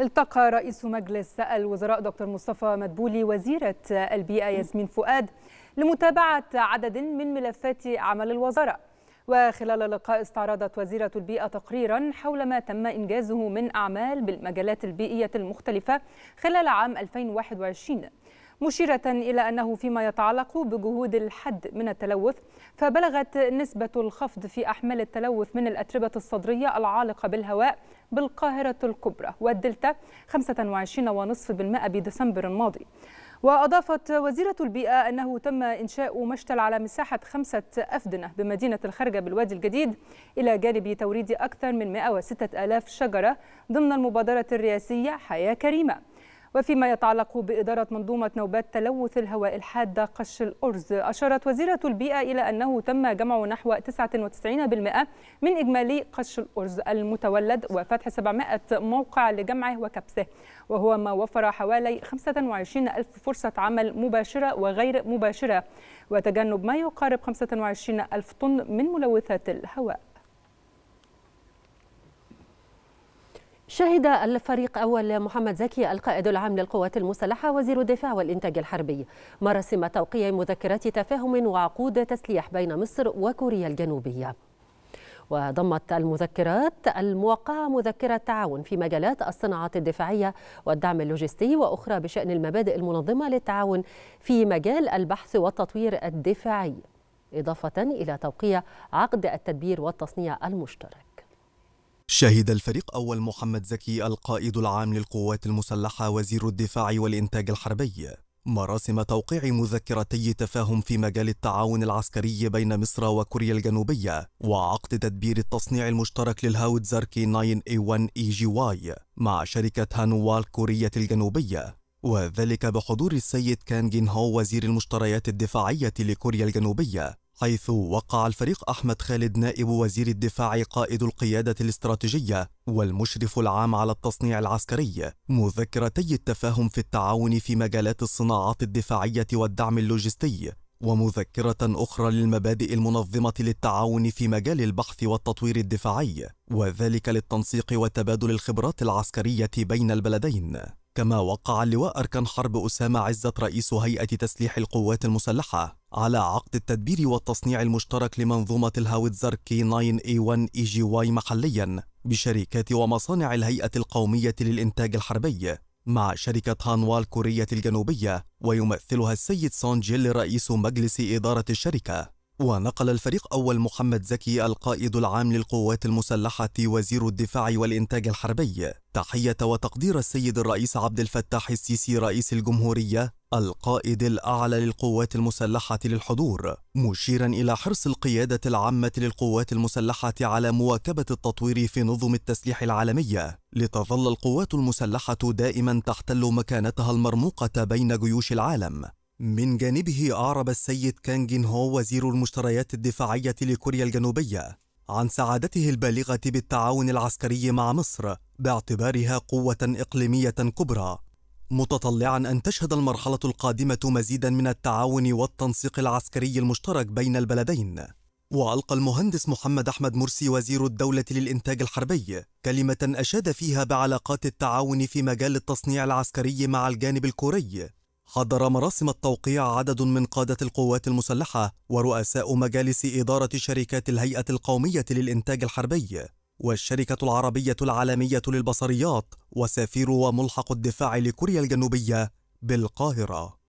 التقى رئيس مجلس الوزراء دكتور مصطفى مدبولي وزيرة البيئة ياسمين فؤاد لمتابعة عدد من ملفات عمل الوزارة وخلال اللقاء استعرضت وزيرة البيئة تقريرا حول ما تم إنجازه من أعمال بالمجالات البيئية المختلفة خلال عام 2021 مشيرة إلى أنه فيما يتعلق بجهود الحد من التلوث فبلغت نسبة الخفض في أحمال التلوث من الأتربة الصدرية العالقة بالهواء بالقاهرة الكبرى والدلتا 25.5% بديسمبر الماضي وأضافت وزيرة البيئة أنه تم إنشاء مشتل على مساحة خمسة أفدنة بمدينة الخرجة بالوادي الجديد إلى جانب توريد أكثر من 106 ألاف شجرة ضمن المبادرة الرئاسية حياة كريمة وفيما يتعلق بإدارة منظومة نوبات تلوث الهواء الحادة قش الأرز أشارت وزيرة البيئة إلى أنه تم جمع نحو 99% من إجمالي قش الأرز المتولد وفتح 700 موقع لجمعه وكبسه وهو ما وفر حوالي 25 ألف فرصة عمل مباشرة وغير مباشرة وتجنب ما يقارب 25 ألف طن من ملوثات الهواء شهد الفريق أول محمد زكي القائد العام للقوات المسلحة وزير الدفاع والإنتاج الحربي مراسم توقيع مذكرات تفاهم وعقود تسليح بين مصر وكوريا الجنوبية وضمت المذكرات الموقعة مذكرة تعاون في مجالات الصناعات الدفاعية والدعم اللوجستي وأخرى بشأن المبادئ المنظمة للتعاون في مجال البحث والتطوير الدفاعي إضافة إلى توقيع عقد التدبير والتصنيع المشترك شهد الفريق أول محمد زكي القائد العام للقوات المسلحة وزير الدفاع والإنتاج الحربي مراسم توقيع مذكرتي تفاهم في مجال التعاون العسكري بين مصر وكوريا الجنوبية وعقد تدبير التصنيع المشترك للهاوتزر كي 9 اي 1 واي مع شركة هانوال كورية الجنوبية وذلك بحضور السيد كان جين هو وزير المشتريات الدفاعية لكوريا الجنوبية حيث وقع الفريق أحمد خالد نائب وزير الدفاع قائد القيادة الاستراتيجية والمشرف العام على التصنيع العسكري مذكرتي التفاهم في التعاون في مجالات الصناعات الدفاعية والدعم اللوجستي ومذكرة أخرى للمبادئ المنظمة للتعاون في مجال البحث والتطوير الدفاعي وذلك للتنسيق وتبادل الخبرات العسكرية بين البلدين كما وقع اللواء أركان حرب أسامة عزت رئيس هيئة تسليح القوات المسلحة على عقد التدبير والتصنيع المشترك لمنظومة الهاوتزر كي 9 اي 1 اي جي واي محليا بشركات ومصانع الهيئة القومية للإنتاج الحربي مع شركة هانوال كورية الجنوبية ويمثلها السيد سون جيل رئيس مجلس إدارة الشركة ونقل الفريق أول محمد زكي القائد العام للقوات المسلحة وزير الدفاع والإنتاج الحربي تحية وتقدير السيد الرئيس عبد الفتاح السيسي رئيس الجمهورية القائد الأعلى للقوات المسلحة للحضور مشيرا إلى حرص القيادة العامة للقوات المسلحة على مواكبة التطوير في نظم التسليح العالمية لتظل القوات المسلحة دائما تحتل مكانتها المرموقة بين جيوش العالم من جانبه أعرب السيد كانجين هو وزير المشتريات الدفاعية لكوريا الجنوبية عن سعادته البالغة بالتعاون العسكري مع مصر باعتبارها قوة إقليمية كبرى متطلعا أن تشهد المرحلة القادمة مزيدا من التعاون والتنسيق العسكري المشترك بين البلدين وألقى المهندس محمد أحمد مرسي وزير الدولة للإنتاج الحربي كلمة أشاد فيها بعلاقات التعاون في مجال التصنيع العسكري مع الجانب الكوري حضر مراسم التوقيع عدد من قادة القوات المسلحة ورؤساء مجالس إدارة شركات الهيئة القومية للإنتاج الحربي والشركة العربية العالمية للبصريات وسفير وملحق الدفاع لكوريا الجنوبية بالقاهرة